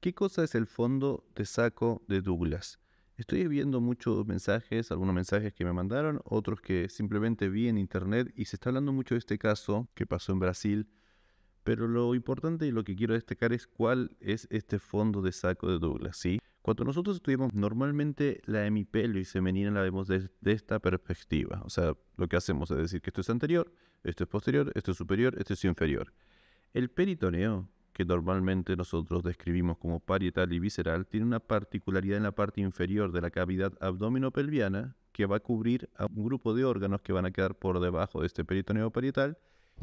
¿Qué cosa es el fondo de saco de Douglas? Estoy viendo muchos mensajes, algunos mensajes que me mandaron, otros que simplemente vi en internet y se está hablando mucho de este caso que pasó en Brasil, pero lo importante y lo que quiero destacar es cuál es este fondo de saco de Douglas, ¿sí? Cuando nosotros estudiamos normalmente la y femenina la vemos desde esta perspectiva, o sea, lo que hacemos es decir que esto es anterior, esto es posterior, esto es superior, esto es inferior. El peritoneo que normalmente nosotros describimos como parietal y visceral, tiene una particularidad en la parte inferior de la cavidad pelviana que va a cubrir a un grupo de órganos que van a quedar por debajo de este peritoneo parietal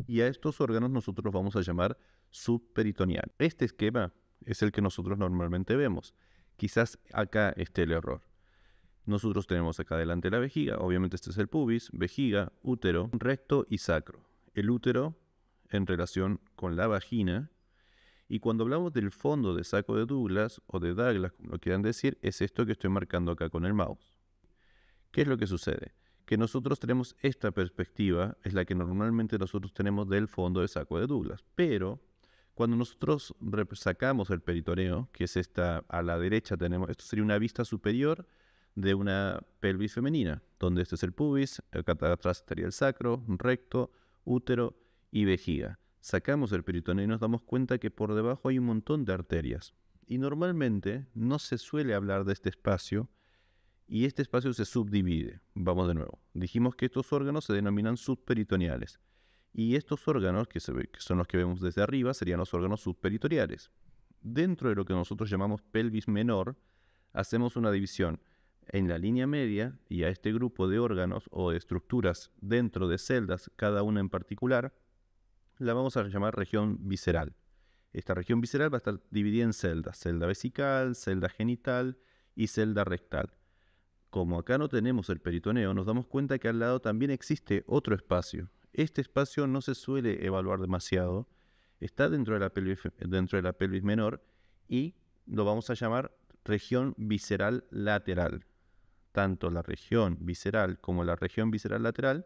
y a estos órganos nosotros vamos a llamar subperitoneal. Este esquema es el que nosotros normalmente vemos. Quizás acá esté el error. Nosotros tenemos acá adelante la vejiga, obviamente este es el pubis, vejiga, útero, recto y sacro. El útero en relación con la vagina y cuando hablamos del fondo de saco de Douglas o de Douglas, como lo quieran decir, es esto que estoy marcando acá con el mouse. ¿Qué es lo que sucede? Que nosotros tenemos esta perspectiva, es la que normalmente nosotros tenemos del fondo de saco de Douglas. Pero cuando nosotros sacamos el peritoneo, que es esta, a la derecha tenemos, esto sería una vista superior de una pelvis femenina, donde este es el pubis, acá atrás estaría el sacro, recto, útero y vejiga sacamos el peritoneo y nos damos cuenta que por debajo hay un montón de arterias. Y normalmente no se suele hablar de este espacio y este espacio se subdivide. Vamos de nuevo. Dijimos que estos órganos se denominan subperitoneales. Y estos órganos, que, son los que vemos desde arriba, serían los órganos subperitoneales. Dentro de lo que nosotros llamamos pelvis menor, hacemos una división en la línea media y a este grupo de órganos o estructuras dentro de celdas, cada una en particular, la vamos a llamar región visceral. Esta región visceral va a estar dividida en celdas, celda vesical, celda genital y celda rectal. Como acá no tenemos el peritoneo, nos damos cuenta que al lado también existe otro espacio. Este espacio no se suele evaluar demasiado, está dentro de la pelvis, dentro de la pelvis menor y lo vamos a llamar región visceral lateral. Tanto la región visceral como la región visceral lateral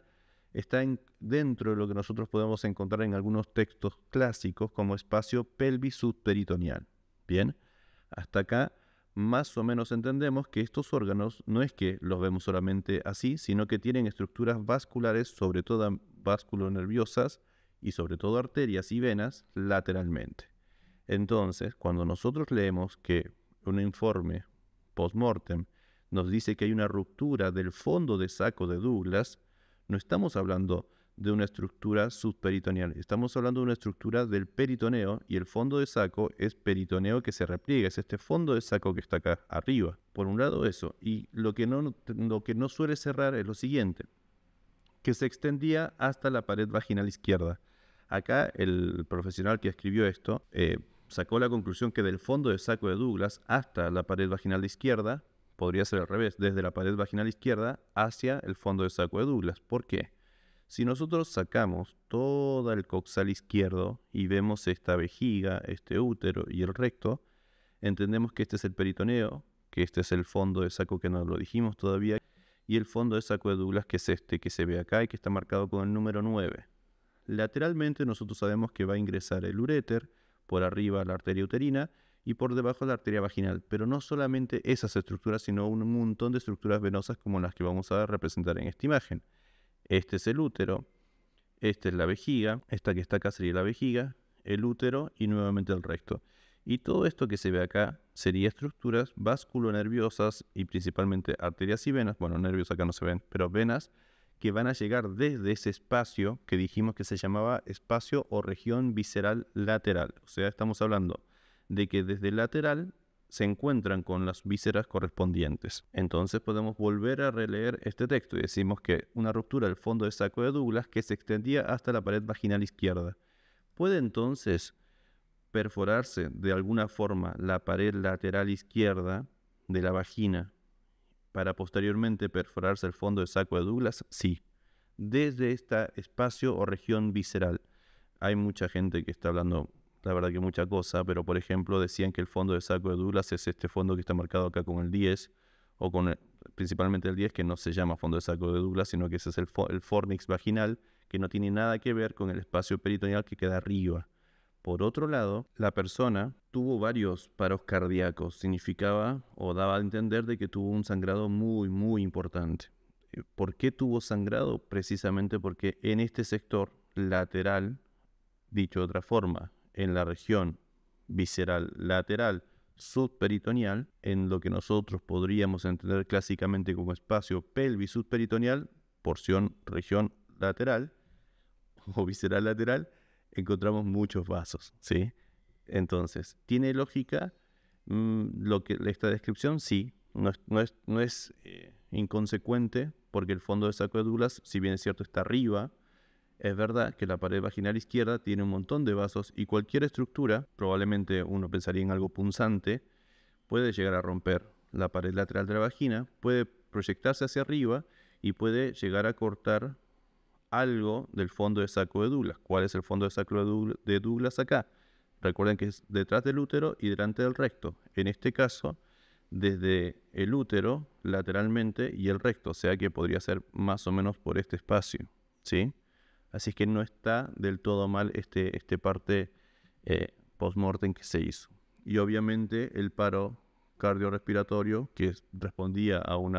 está dentro de lo que nosotros podemos encontrar en algunos textos clásicos como espacio pelvis subperitoneal. Bien, hasta acá más o menos entendemos que estos órganos no es que los vemos solamente así, sino que tienen estructuras vasculares, sobre todo vasculonerviosas y sobre todo arterias y venas lateralmente. Entonces, cuando nosotros leemos que un informe post nos dice que hay una ruptura del fondo de saco de Douglas, no estamos hablando de una estructura subperitoneal, estamos hablando de una estructura del peritoneo y el fondo de saco es peritoneo que se repliega, es este fondo de saco que está acá arriba. Por un lado eso, y lo que no, lo que no suele cerrar es lo siguiente, que se extendía hasta la pared vaginal izquierda. Acá el profesional que escribió esto eh, sacó la conclusión que del fondo de saco de Douglas hasta la pared vaginal de izquierda podría ser al revés, desde la pared vaginal izquierda hacia el fondo de saco de Douglas. ¿Por qué? Si nosotros sacamos todo el coxal izquierdo y vemos esta vejiga, este útero y el recto, entendemos que este es el peritoneo, que este es el fondo de saco que no lo dijimos todavía, y el fondo de saco de Douglas que es este que se ve acá y que está marcado con el número 9. Lateralmente nosotros sabemos que va a ingresar el uréter por arriba a la arteria uterina y por debajo la arteria vaginal. Pero no solamente esas estructuras, sino un montón de estructuras venosas como las que vamos a representar en esta imagen. Este es el útero, esta es la vejiga, esta que está acá sería la vejiga, el útero y nuevamente el recto. Y todo esto que se ve acá sería estructuras vasculonerviosas y principalmente arterias y venas, bueno, nervios acá no se ven, pero venas que van a llegar desde ese espacio que dijimos que se llamaba espacio o región visceral lateral. O sea, estamos hablando de que desde el lateral se encuentran con las vísceras correspondientes. Entonces podemos volver a releer este texto y decimos que una ruptura del fondo de saco de Douglas que se extendía hasta la pared vaginal izquierda. ¿Puede entonces perforarse de alguna forma la pared lateral izquierda de la vagina para posteriormente perforarse el fondo de saco de Douglas? Sí, desde este espacio o región visceral. Hay mucha gente que está hablando la verdad que mucha cosa, pero por ejemplo decían que el fondo de saco de Douglas es este fondo que está marcado acá con el 10, o con principalmente el 10, que no se llama fondo de saco de Douglas, sino que ese es el, fornix vaginal, que no tiene nada que ver con el espacio peritoneal que queda arriba. Por otro lado, la persona tuvo varios paros cardíacos, significaba o daba a entender de que tuvo un sangrado muy, muy importante. Eh, ¿Por qué tuvo sangrado? Precisamente porque en este sector lateral, dicho de otra forma, en la región visceral lateral subperitoneal, en lo que nosotros podríamos entender clásicamente como espacio pelvis subperitoneal, porción región lateral o visceral lateral, encontramos muchos vasos, ¿sí? Entonces, ¿tiene lógica mm, lo que, esta descripción? Sí, no es, eh, inconsecuente porque el fondo de saco de si bien es cierto, está arriba es verdad que la pared vaginal izquierda tiene un montón de vasos y cualquier estructura, probablemente uno pensaría en algo punzante, puede llegar a romper. La pared lateral de la vagina puede proyectarse hacia arriba y puede llegar a cortar algo del fondo de saco de Douglas. ¿Cuál es el fondo de saco de Douglas acá? Recuerden que es detrás del útero y delante del recto. En este caso, desde el útero lateralmente y el recto, o sea que podría ser más o menos por este espacio, ¿sí? Así que no está del todo mal este, este, parte eh, post-mortem que se hizo. Y obviamente el paro cardiorrespiratorio, que respondía a, un,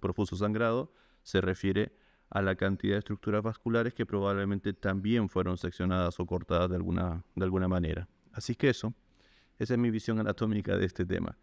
profuso sangrado, se refiere a la cantidad de estructuras vasculares que probablemente también fueron seccionadas o cortadas de alguna, de alguna manera. Así que eso, esa es mi visión anatómica de este tema.